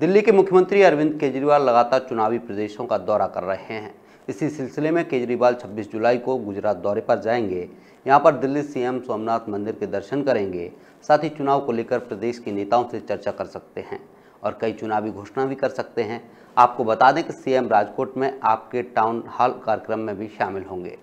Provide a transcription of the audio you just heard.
दिल्ली के मुख्यमंत्री अरविंद केजरीवाल लगातार चुनावी प्रदेशों का दौरा कर रहे हैं इसी सिलसिले में केजरीवाल 26 जुलाई को गुजरात दौरे पर जाएंगे यहां पर दिल्ली सीएम सोमनाथ मंदिर के दर्शन करेंगे साथ ही चुनाव को लेकर प्रदेश के नेताओं से चर्चा कर सकते हैं और कई चुनावी घोषणा भी कर सकते हैं आपको बता दें कि सीएम राजकोट में आपके टाउन हॉल कार्यक्रम में भी शामिल होंगे